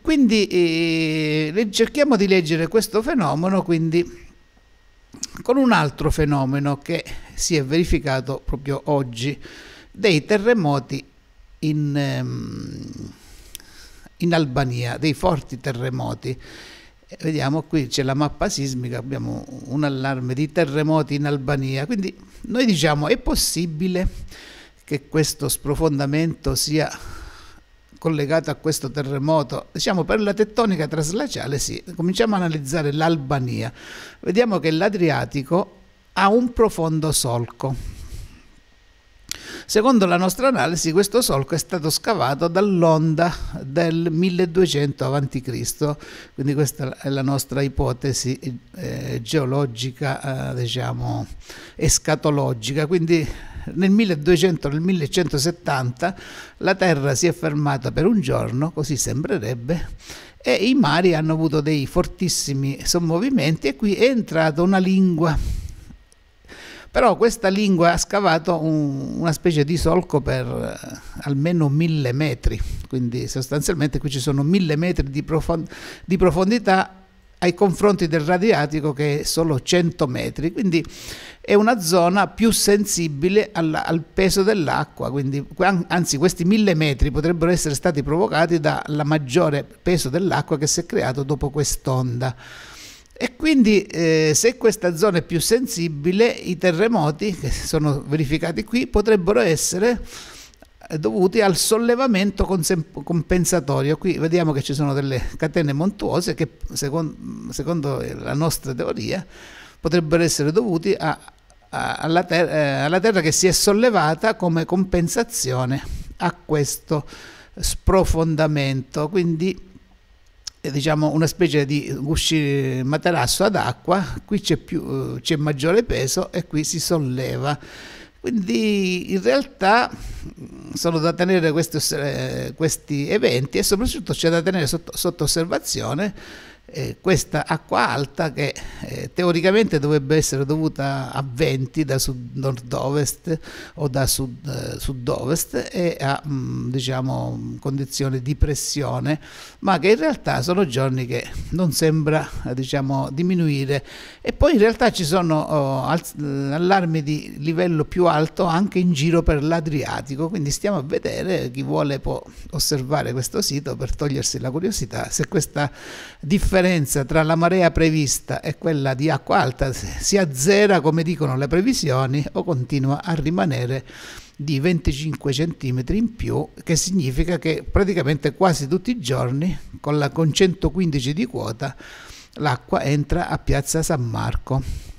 Quindi eh, cerchiamo di leggere questo fenomeno quindi, con un altro fenomeno che si è verificato proprio oggi, dei terremoti in, ehm, in Albania, dei forti terremoti. Eh, vediamo qui c'è la mappa sismica, abbiamo un allarme di terremoti in Albania, quindi noi diciamo è possibile che questo sprofondamento sia collegato a questo terremoto, diciamo per la tettonica traslaciale, sì, cominciamo ad analizzare l'Albania. Vediamo che l'Adriatico ha un profondo solco. Secondo la nostra analisi, questo solco è stato scavato dall'onda del 1200 a.C., quindi questa è la nostra ipotesi eh, geologica, eh, diciamo, escatologica, quindi nel 1200, nel 1170 la Terra si è fermata per un giorno, così sembrerebbe, e i mari hanno avuto dei fortissimi sommovimenti e qui è entrata una lingua. Però questa lingua ha scavato un, una specie di solco per eh, almeno mille metri, quindi sostanzialmente qui ci sono mille metri di, profond di profondità ai confronti del radiatico che è solo 100 metri, quindi è una zona più sensibile al, al peso dell'acqua, anzi questi 1000 metri potrebbero essere stati provocati dal maggiore peso dell'acqua che si è creato dopo quest'onda. E quindi eh, se questa zona è più sensibile, i terremoti che sono verificati qui potrebbero essere dovuti al sollevamento compensatorio. Qui vediamo che ci sono delle catene montuose che, secondo, secondo la nostra teoria, potrebbero essere dovuti a, a, alla, ter eh, alla, terra che si è sollevata come compensazione a questo sprofondamento. Quindi eh, diciamo una specie di gusci materasso ad acqua, qui c'è eh, maggiore peso e qui si solleva quindi in realtà sono da tenere questi, eh, questi eventi e soprattutto c'è da tenere sotto, sotto osservazione eh, questa acqua alta che eh, teoricamente dovrebbe essere dovuta a venti da sud nord-ovest o da sud, eh, sud, ovest e a mh, mm, diciamo, condizioni di pressione, ma che in realtà sono giorni che non sembra eh, diciamo, diminuire. E poi in realtà ci sono oh, allarmi di livello più alto anche in giro per l'Adriatico, quindi stiamo a vedere, chi vuole può osservare questo sito per togliersi la curiosità, se questa differenza differenza tra la marea prevista e quella di acqua alta si azzera, come dicono le previsioni, o continua a rimanere di 25 cm in più, che significa che praticamente quasi tutti i giorni, con la con 115 di quota, l'acqua entra a Piazza San Marco.